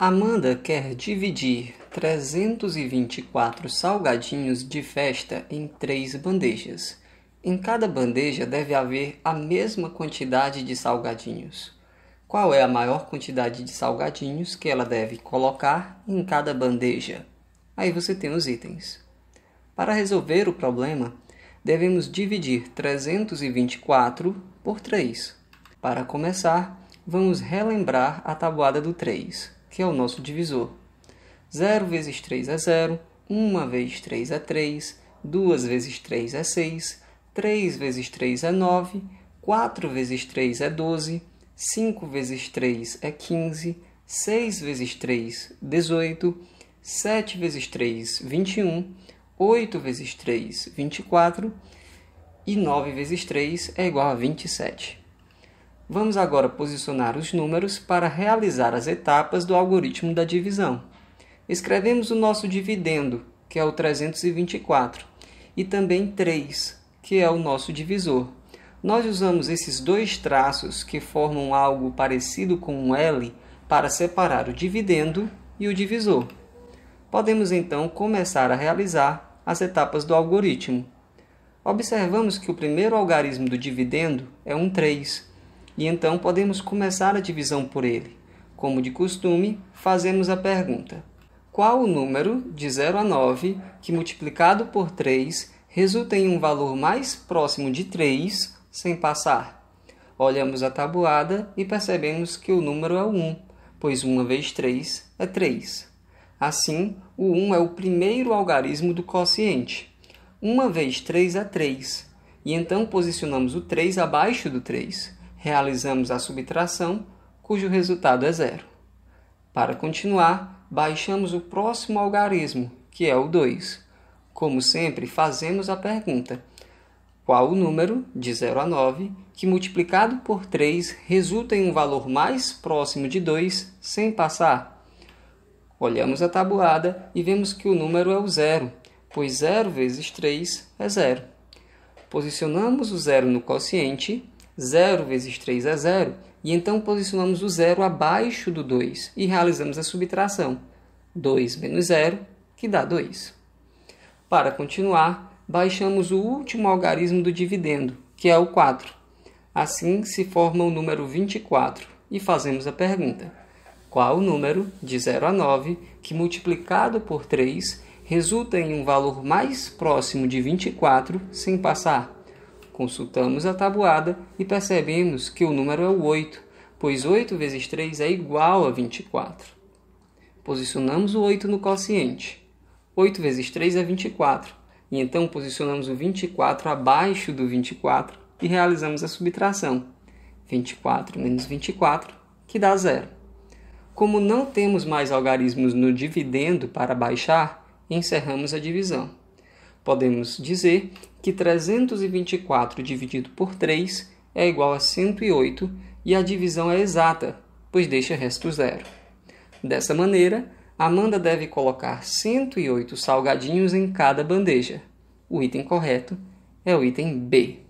Amanda quer dividir 324 salgadinhos de festa em três bandejas. Em cada bandeja deve haver a mesma quantidade de salgadinhos. Qual é a maior quantidade de salgadinhos que ela deve colocar em cada bandeja? Aí você tem os itens. Para resolver o problema, devemos dividir 324 por 3. Para começar, vamos relembrar a tabuada do 3 que é o nosso divisor. 0 vezes 3 é 0, 1 é vezes 3 é 3, 2 vezes 3 é 6, 3 vezes 3 é 9, 4 vezes 3 é 12, 5 vezes 3 é 15, 6 vezes 3, 18, 7 vezes 3, 21, 8 vezes 3, 24 e 9 vezes 3 é igual a 27. Vamos agora posicionar os números para realizar as etapas do algoritmo da divisão. Escrevemos o nosso dividendo, que é o 324, e também 3, que é o nosso divisor. Nós usamos esses dois traços que formam algo parecido com um L para separar o dividendo e o divisor. Podemos então começar a realizar as etapas do algoritmo. Observamos que o primeiro algarismo do dividendo é um 3 e então podemos começar a divisão por ele. Como de costume, fazemos a pergunta: qual o número de 0 a 9 que multiplicado por 3 resulta em um valor mais próximo de 3 sem passar? Olhamos a tabuada e percebemos que o número é 1, pois 1 vezes 3 é 3. Assim, o 1 é o primeiro algarismo do quociente. 1 vezes 3 é 3, e então posicionamos o 3 abaixo do 3 realizamos a subtração, cujo resultado é zero. Para continuar, baixamos o próximo algarismo, que é o 2. Como sempre, fazemos a pergunta: qual o número, de 0 a 9, que multiplicado por 3 resulta em um valor mais próximo de 2 sem passar? Olhamos a tabuada e vemos que o número é o zero, pois 0 vezes 3 é zero. Posicionamos o zero no quociente 0 vezes 3 é 0, e então posicionamos o 0 abaixo do 2 e realizamos a subtração. 2 menos 0, que dá 2. Para continuar, baixamos o último algarismo do dividendo, que é o 4. Assim se forma o número 24 e fazemos a pergunta: qual o número de 0 a 9 que multiplicado por 3 resulta em um valor mais próximo de 24 sem passar Consultamos a tabuada e percebemos que o número é o 8, pois 8 vezes 3 é igual a 24. Posicionamos o 8 no quociente. 8 vezes 3 é 24, e então posicionamos o 24 abaixo do 24 e realizamos a subtração. 24 menos 24, que dá zero. Como não temos mais algarismos no dividendo para baixar, encerramos a divisão podemos dizer que 324 dividido por 3 é igual a 108 e a divisão é exata, pois deixa resto zero. Dessa maneira, Amanda deve colocar 108 salgadinhos em cada bandeja. O item correto é o item B.